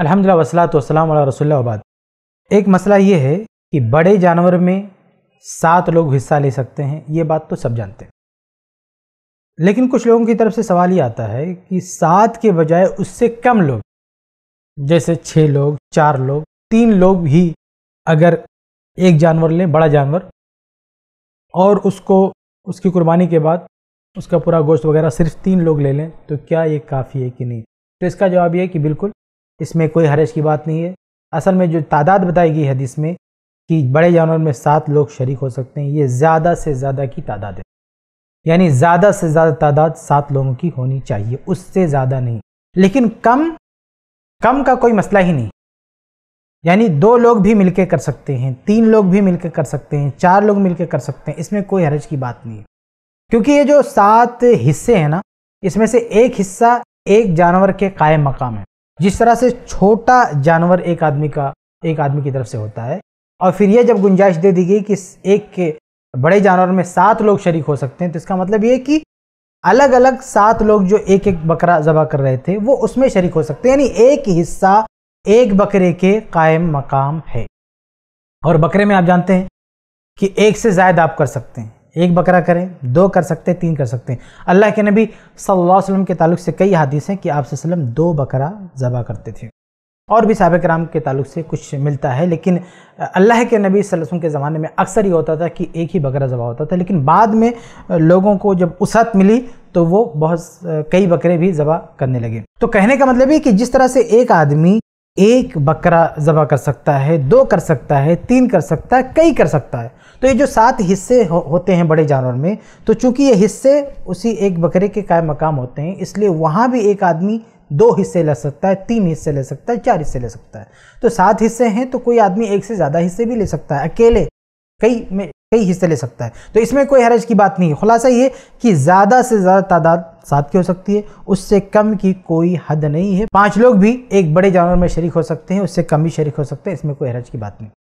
अलहमदिल्ला वसलात वसलाम आबाद एक मसला ये है कि बड़े जानवर में सात लोग हिस्सा ले सकते हैं ये बात तो सब जानते हैं लेकिन कुछ लोगों की तरफ से सवाल ये आता है कि सात के बजाय उससे कम लोग जैसे छः लोग चार लोग तीन लोग भी अगर एक जानवर लें बड़ा जानवर और उसको उसकी कुर्बानी के बाद उसका पूरा गोश्त वगैरह सिर्फ तीन लोग ले लें तो क्या ये काफ़ी है कि नहीं तो इसका जवाब ये है कि बिल्कुल इसमें कोई हरज की बात नहीं है असल में जो तादाद बताई गई हदीस में कि बड़े जानवर में सात लोग शरीक हो सकते हैं ये ज़्यादा से ज़्यादा की तादाद है यानी ज़्यादा से ज़्यादा तादाद सात लोगों की होनी चाहिए उससे ज़्यादा नहीं लेकिन कम कम का कोई मसला ही नहीं यानी दो लोग भी मिलकर कर सकते हैं तीन लोग भी मिलकर कर सकते हैं चार लोग मिलकर कर सकते हैं इसमें कोई हरज की बात नहीं है क्योंकि ये जो सात हिस्से हैं ना इसमें से एक हिस्सा एक जानवर के कायम मकाम है जिस तरह से छोटा जानवर एक आदमी का एक आदमी की तरफ से होता है और फिर यह जब गुंजाइश दे दी गई कि एक के बड़े जानवर में सात लोग शरीक हो सकते हैं तो इसका मतलब ये कि अलग अलग सात लोग जो एक एक बकरा जबा कर रहे थे वो उसमें शरीक हो सकते हैं यानी एक हिस्सा एक बकरे के कायम मकाम है और बकरे में आप जानते हैं कि एक से ज्यादा आप कर सकते हैं एक बकरा करें दो कर सकते हैं तीन कर सकते हैं अल्लाह के नबी सल्लल्लाहु अलैहि वसल्लम के तालुक से कई हदीस हैं कि आप वसल्लम दो बकरा ज़बा करते थे और भी सबक कराम के तालुक से कुछ मिलता है लेकिन अल्लाह के नबी वसल्लम के ज़माने में अक्सर ये होता था कि एक ही बकरा ज़बा होता था लेकिन बाद में लोगों को जब उसत मिली तो वो बहुत कई बकरे भी ज़बा करने लगे तो कहने का मतलब ये कि जिस तरह से एक आदमी एक बकरा ज़बा कर सकता है दो कर सकता है तीन कर सकता है कई कर सकता है तो ये जो सात हिस्से हो, होते हैं बड़े जानवर में तो चूंकि ये हिस्से उसी एक बकरे के काय मकाम होते हैं इसलिए वहाँ भी एक आदमी दो हिस्से ले सकता है तीन हिस्से ले सकता है चार हिस्से ले सकता है तो सात हिस्से हैं तो कोई आदमी एक से ज़्यादा हिस्से भी ले सकता है अकेले कई में कई हिस्से ले सकता है तो इसमें कोई हरज की बात नहीं है खुलासा ये कि ज़्यादा से ज़्यादा तादाद सात की हो सकती है उससे कम की कोई हद नहीं है पांच लोग भी एक बड़े जानवर में शरीक हो सकते हैं उससे कम ही शरीक हो सकते हैं इसमें कोई हरज की बात नहीं